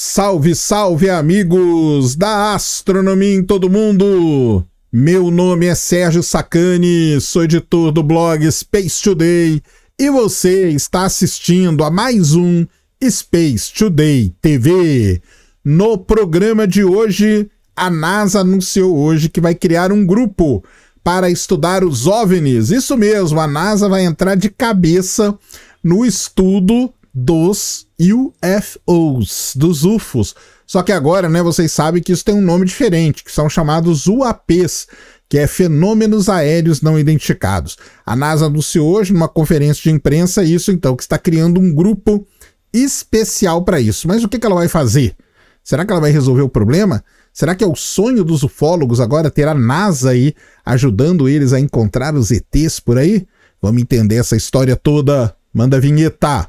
Salve, salve amigos da astronomia em todo mundo! Meu nome é Sérgio Sacani, sou editor do blog Space Today e você está assistindo a mais um Space Today TV. No programa de hoje, a NASA anunciou hoje que vai criar um grupo para estudar os OVNIs. Isso mesmo, a NASA vai entrar de cabeça no estudo dos UFOs, dos UFOs. Só que agora, né, vocês sabem que isso tem um nome diferente, que são chamados UAPs, que é fenômenos aéreos não identificados. A NASA anunciou hoje numa conferência de imprensa isso, então, que está criando um grupo especial para isso. Mas o que, que ela vai fazer? Será que ela vai resolver o problema? Será que é o sonho dos ufólogos agora ter a NASA aí ajudando eles a encontrar os ETs por aí? Vamos entender essa história toda. Manda a vinheta!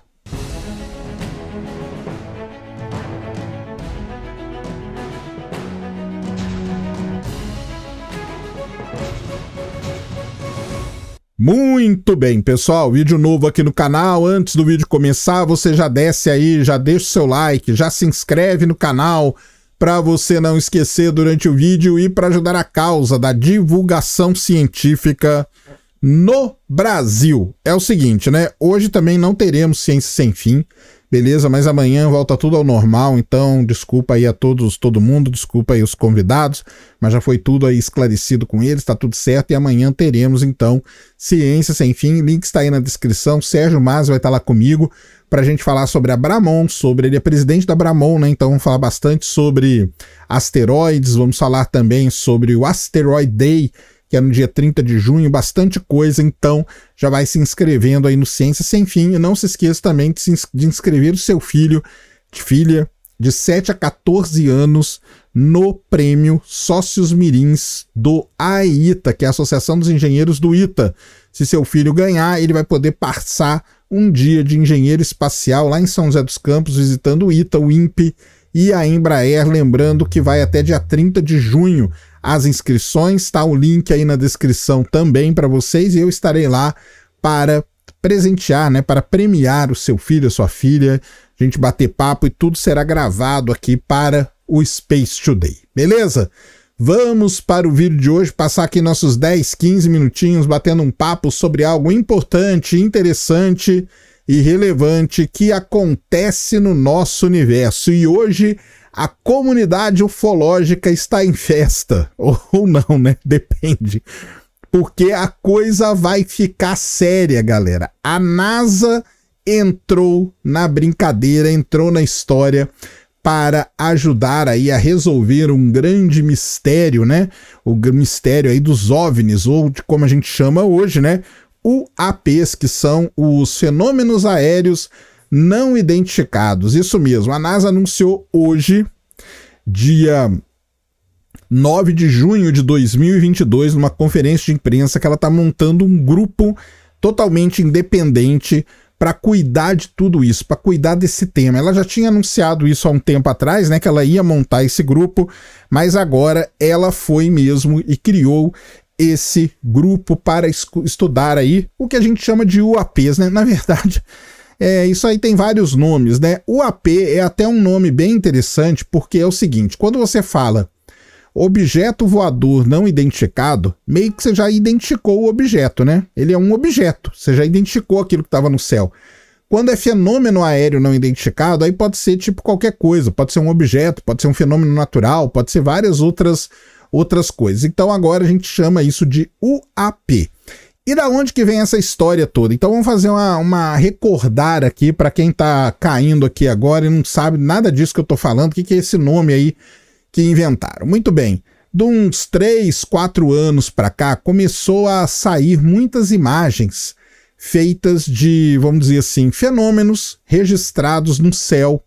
Muito bem, pessoal, vídeo novo aqui no canal. Antes do vídeo começar, você já desce aí, já deixa o seu like, já se inscreve no canal para você não esquecer durante o vídeo e para ajudar a causa da divulgação científica no Brasil. É o seguinte, né? Hoje também não teremos ciência sem fim, beleza? Mas amanhã volta tudo ao normal, então desculpa aí a todos, todo mundo, desculpa aí os convidados, mas já foi tudo aí esclarecido com eles, tá tudo certo e amanhã teremos então ciência sem fim. Link está aí na descrição. Sérgio Mas vai estar tá lá comigo para a gente falar sobre a Bramon, sobre ele é presidente da Bramon, né? Então vamos falar bastante sobre asteroides, vamos falar também sobre o Asteroid Day que é no dia 30 de junho, bastante coisa, então já vai se inscrevendo aí no Ciência Sem Fim. E não se esqueça também de, ins de inscrever o seu filho, de filha, de 7 a 14 anos no prêmio Sócios Mirins do AITA, que é a Associação dos Engenheiros do ITA. Se seu filho ganhar, ele vai poder passar um dia de engenheiro espacial lá em São José dos Campos, visitando o ITA, o INPE e a Embraer, lembrando que vai até dia 30 de junho as inscrições. Está o link aí na descrição também para vocês e eu estarei lá para presentear, né, para premiar o seu filho, a sua filha, a gente bater papo e tudo será gravado aqui para o Space Today, beleza? Vamos para o vídeo de hoje, passar aqui nossos 10, 15 minutinhos batendo um papo sobre algo importante, interessante e relevante que acontece no nosso universo. E hoje a comunidade ufológica está em festa. Ou não, né? Depende. Porque a coisa vai ficar séria, galera. A NASA entrou na brincadeira, entrou na história para ajudar aí a resolver um grande mistério, né? O mistério aí dos OVNIs, ou de como a gente chama hoje, né? UAPs, que são os fenômenos aéreos não identificados. Isso mesmo, a NASA anunciou hoje, dia 9 de junho de 2022, numa conferência de imprensa, que ela está montando um grupo totalmente independente para cuidar de tudo isso, para cuidar desse tema. Ela já tinha anunciado isso há um tempo atrás, né, que ela ia montar esse grupo, mas agora ela foi mesmo e criou esse grupo para estudar aí o que a gente chama de UAPs, né? Na verdade, é, isso aí tem vários nomes, né? O AP é até um nome bem interessante porque é o seguinte: quando você fala objeto voador não identificado, meio que você já identificou o objeto, né? Ele é um objeto, você já identificou aquilo que estava no céu. Quando é fenômeno aéreo não identificado, aí pode ser tipo qualquer coisa, pode ser um objeto, pode ser um fenômeno natural, pode ser várias outras outras coisas. Então agora a gente chama isso de UAP. E da onde que vem essa história toda? Então vamos fazer uma, uma recordar aqui para quem está caindo aqui agora e não sabe nada disso que eu estou falando, o que, que é esse nome aí que inventaram. Muito bem, de uns 3, 4 anos para cá, começou a sair muitas imagens feitas de, vamos dizer assim, fenômenos registrados no céu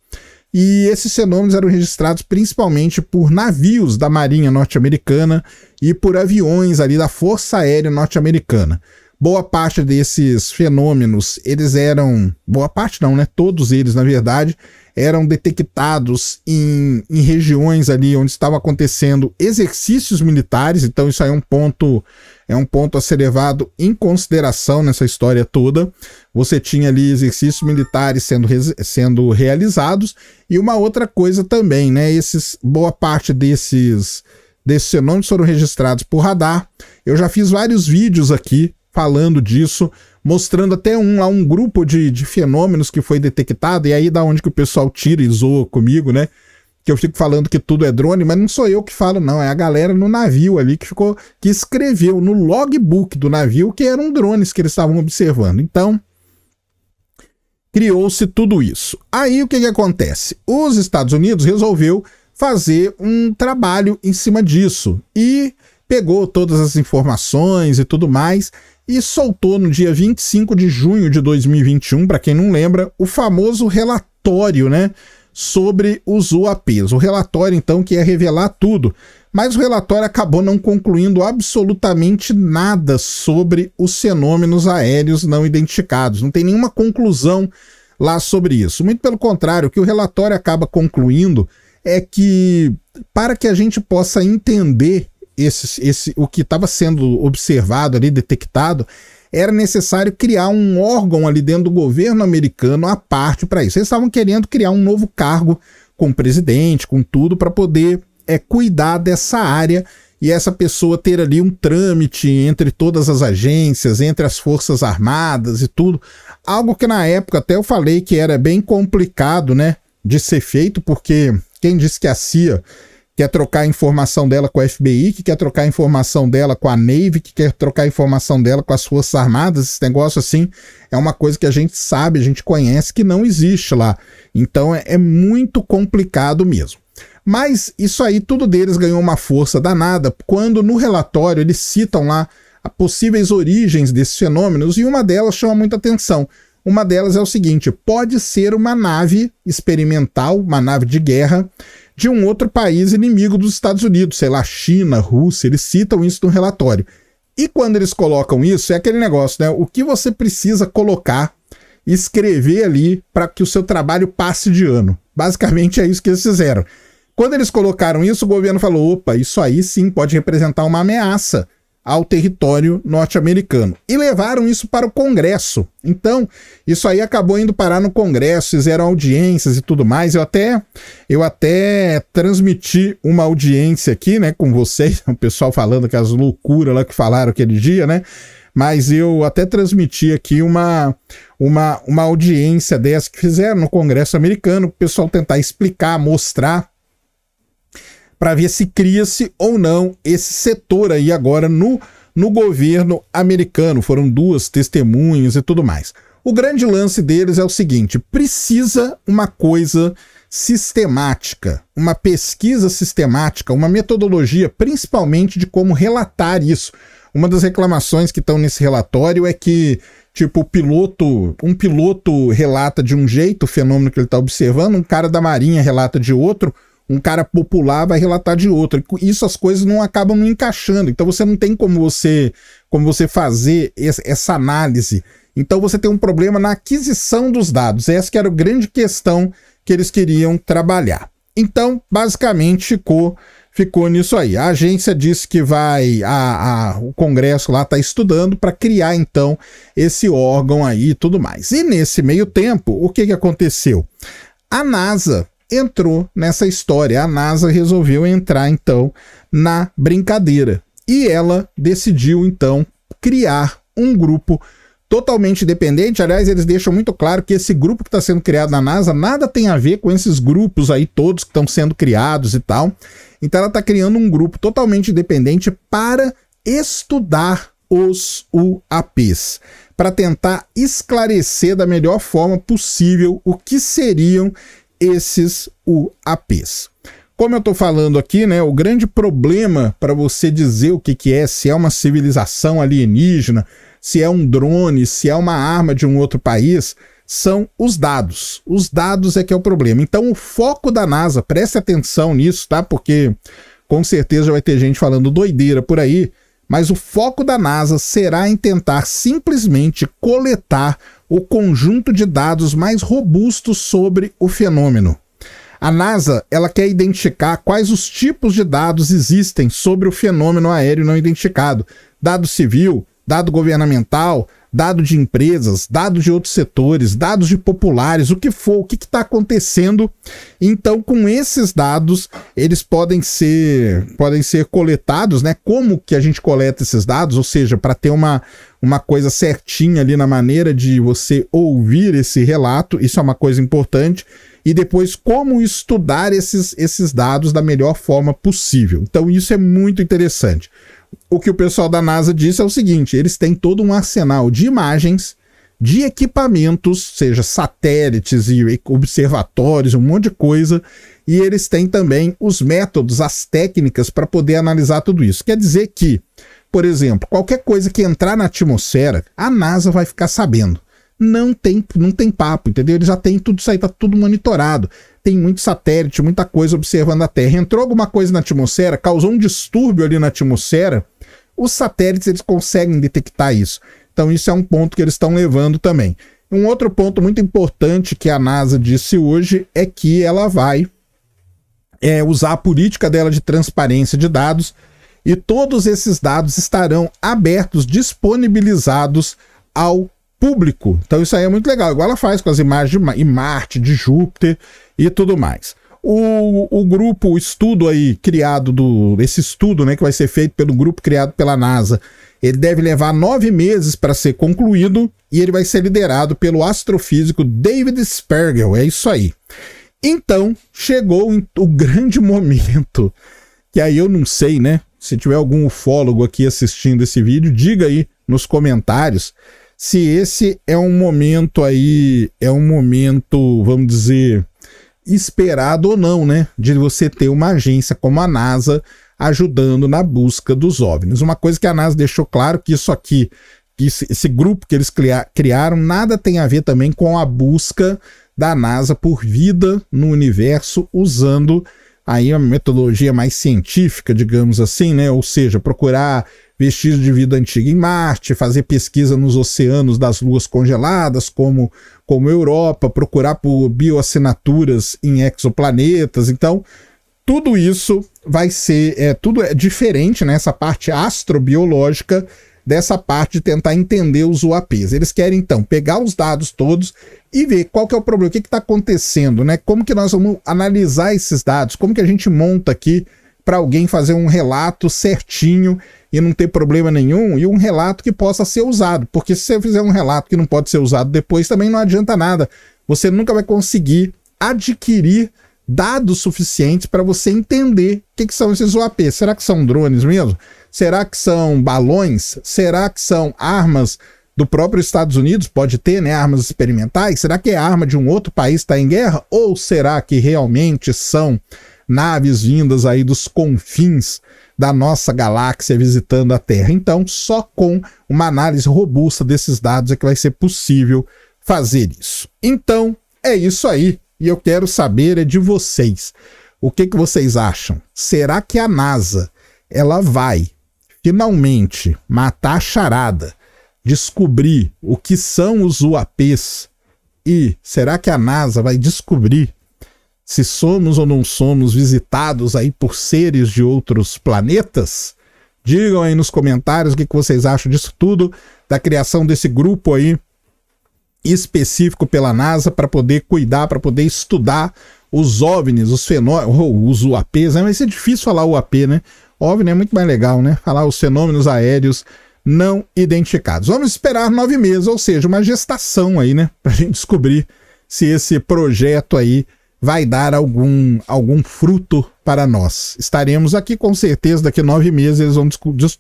e esses fenômenos eram registrados principalmente por navios da Marinha norte-americana e por aviões ali da Força Aérea norte-americana boa parte desses fenômenos, eles eram, boa parte não, né? Todos eles, na verdade, eram detectados em, em regiões ali onde estavam acontecendo exercícios militares, então isso aí é um ponto é um ponto a ser levado em consideração nessa história toda. Você tinha ali exercícios militares sendo, sendo realizados e uma outra coisa também, né? Esses boa parte desses desses fenômenos foram registrados por radar. Eu já fiz vários vídeos aqui falando disso, mostrando até um, lá um grupo de, de fenômenos que foi detectado, e aí da onde que o pessoal tira e zoa comigo, né? Que eu fico falando que tudo é drone, mas não sou eu que falo, não. É a galera no navio ali que ficou, que escreveu no logbook do navio que eram drones que eles estavam observando. Então, criou-se tudo isso. Aí o que, que acontece? Os Estados Unidos resolveu fazer um trabalho em cima disso e pegou todas as informações e tudo mais e soltou no dia 25 de junho de 2021, para quem não lembra, o famoso relatório, né, sobre os UAPs. O relatório então que ia revelar tudo, mas o relatório acabou não concluindo absolutamente nada sobre os fenômenos aéreos não identificados. Não tem nenhuma conclusão lá sobre isso. Muito pelo contrário, o que o relatório acaba concluindo é que para que a gente possa entender esse, esse, o que estava sendo observado ali, detectado, era necessário criar um órgão ali dentro do governo americano à parte para isso. Eles estavam querendo criar um novo cargo com presidente, com tudo, para poder é, cuidar dessa área e essa pessoa ter ali um trâmite entre todas as agências, entre as forças armadas e tudo. Algo que na época até eu falei que era bem complicado, né, de ser feito, porque quem disse que a CIA quer trocar informação dela com a FBI, que quer trocar informação dela com a Navy, que quer trocar informação dela com as Forças Armadas, esse negócio assim, é uma coisa que a gente sabe, a gente conhece que não existe lá. Então é, é muito complicado mesmo. Mas isso aí, tudo deles ganhou uma força danada quando no relatório eles citam lá possíveis origens desses fenômenos e uma delas chama muita atenção. Uma delas é o seguinte: pode ser uma nave experimental, uma nave de guerra, de um outro país inimigo dos Estados Unidos, sei lá, China, Rússia, eles citam isso no relatório. E quando eles colocam isso, é aquele negócio, né? O que você precisa colocar, escrever ali para que o seu trabalho passe de ano. Basicamente é isso que eles fizeram. Quando eles colocaram isso, o governo falou: opa, isso aí sim pode representar uma ameaça ao território norte-americano. E levaram isso para o Congresso. Então, isso aí acabou indo parar no Congresso, fizeram audiências e tudo mais. Eu até eu até transmiti uma audiência aqui, né, com vocês, o pessoal falando aquelas loucuras lá que falaram aquele dia, né? Mas eu até transmiti aqui uma uma uma audiência dessa que fizeram no Congresso americano, o pessoal tentar explicar, mostrar para ver se cria-se ou não esse setor aí agora no, no governo americano. Foram duas testemunhas e tudo mais. O grande lance deles é o seguinte: precisa uma coisa sistemática, uma pesquisa sistemática, uma metodologia, principalmente de como relatar isso. Uma das reclamações que estão nesse relatório é que, tipo, o piloto, um piloto relata de um jeito o fenômeno que ele está observando, um cara da marinha relata de outro, um cara popular vai relatar de outro. Isso as coisas não acabam não encaixando. Então você não tem como você como você fazer essa análise. Então você tem um problema na aquisição dos dados. Essa que era a grande questão que eles queriam trabalhar. Então, basicamente, ficou, ficou nisso aí. A agência disse que vai. A, a o Congresso lá está estudando para criar, então, esse órgão aí e tudo mais. E nesse meio tempo, o que, que aconteceu? A NASA entrou nessa história. A NASA resolveu entrar então na brincadeira e ela decidiu então criar um grupo totalmente independente. Aliás, eles deixam muito claro que esse grupo que está sendo criado na NASA nada tem a ver com esses grupos aí todos que estão sendo criados e tal. Então ela está criando um grupo totalmente independente para estudar os UAPs, para tentar esclarecer da melhor forma possível o que seriam esses UAPs. Como eu estou falando aqui, né, o grande problema para você dizer o que, que é, se é uma civilização alienígena, se é um drone, se é uma arma de um outro país, são os dados. Os dados é que é o problema. Então, o foco da NASA, preste atenção nisso, tá? Porque com certeza vai ter gente falando doideira por aí, mas o foco da NASA será em tentar simplesmente coletar o conjunto de dados mais robusto sobre o fenômeno. A NASA ela quer identificar quais os tipos de dados existem sobre o fenômeno aéreo não identificado: dado civil, dado governamental, dado de empresas, dados de outros setores, dados de populares, o que for, o que está acontecendo. Então, com esses dados, eles podem ser, podem ser coletados, né? Como que a gente coleta esses dados? Ou seja, para ter uma, uma coisa certinha ali na maneira de você ouvir esse relato, isso é uma coisa importante. E depois, como estudar esses, esses dados da melhor forma possível. Então, isso é muito interessante o que o pessoal da NASA disse é o seguinte: eles têm todo um arsenal de imagens, de equipamentos, seja satélites e observatórios, um monte de coisa, e eles têm também os métodos, as técnicas para poder analisar tudo isso. Quer dizer que, por exemplo, qualquer coisa que entrar na atmosfera, a NASA vai ficar sabendo não tem, não tem papo, entendeu? Eles já tem tudo isso aí, tá tudo monitorado. Tem muito satélite, muita coisa observando a Terra. Entrou alguma coisa na atmosfera, causou um distúrbio ali na atmosfera, os satélites eles conseguem detectar isso. Então isso é um ponto que eles estão levando também. Um outro ponto muito importante que a NASA disse hoje é que ela vai é, usar a política dela de transparência de dados e todos esses dados estarão abertos, disponibilizados ao público. Então isso aí é muito legal, igual ela faz com as imagens de Marte, de Júpiter e tudo mais. O, o grupo, o estudo aí criado do. Esse estudo né, que vai ser feito pelo grupo criado pela NASA, ele deve levar nove meses para ser concluído e ele vai ser liderado pelo astrofísico David Spergel. É isso aí. Então, chegou o grande momento, que aí eu não sei, né? Se tiver algum ufólogo aqui assistindo esse vídeo, diga aí nos comentários se esse é um momento aí, é um momento, vamos dizer, esperado ou não, né? De você ter uma agência como a NASA ajudando na busca dos OVNIs. Uma coisa que a NASA deixou claro que isso aqui, que esse, esse grupo que eles criaram, nada tem a ver também com a busca da NASA por vida no universo usando aí a metodologia mais científica, digamos assim, né? Ou seja, procurar vestígios de vida antiga em Marte, fazer pesquisa nos oceanos das luas congeladas, como, como Europa, procurar por bioassinaturas em exoplanetas. Então, tudo isso vai ser, é, tudo é diferente, né? Essa parte astrobiológica dessa parte de tentar entender os UAPs. Eles querem, então, pegar os dados todos e ver qual que é o problema, o que está acontecendo, né? Como que nós vamos analisar esses dados, como que a gente monta aqui para alguém fazer um relato certinho e não ter problema nenhum, e um relato que possa ser usado, porque se você fizer um relato que não pode ser usado depois, também não adianta nada. Você nunca vai conseguir adquirir dados suficientes para você entender o que, que são esses UAP. Será que são drones mesmo? Será que são balões? Será que são armas do próprio Estados Unidos? Pode ter, né? Armas experimentais? Será que é arma de um outro país que está em guerra? Ou será que realmente são naves vindas aí dos confins da nossa galáxia visitando a Terra? Então, só com uma análise robusta desses dados é que vai ser possível fazer isso. Então, é isso aí. E eu quero saber é de vocês. O que, que vocês acham? Será que a NASA ela vai finalmente matar a charada, descobrir o que são os UAPs e será que a NASA vai descobrir se somos ou não somos visitados aí por seres de outros planetas? Digam aí nos comentários o que, vocês acham disso tudo, da criação desse grupo aí específico pela NASA para poder cuidar, para poder estudar os OVNIs, os fenômenos, os UAPs, né? Vai é difícil falar UAP, né? OVNI é muito mais legal, né? Falar os fenômenos aéreos não identificados. Vamos esperar nove meses, ou seja, uma gestação aí, né? Para a gente descobrir se esse projeto aí vai dar algum, algum fruto para nós. Estaremos aqui com certeza, daqui a nove meses eles vão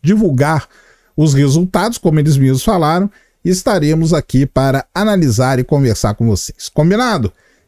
divulgar os resultados, como eles mesmos falaram, e estaremos aqui para analisar e conversar com vocês. Combinado?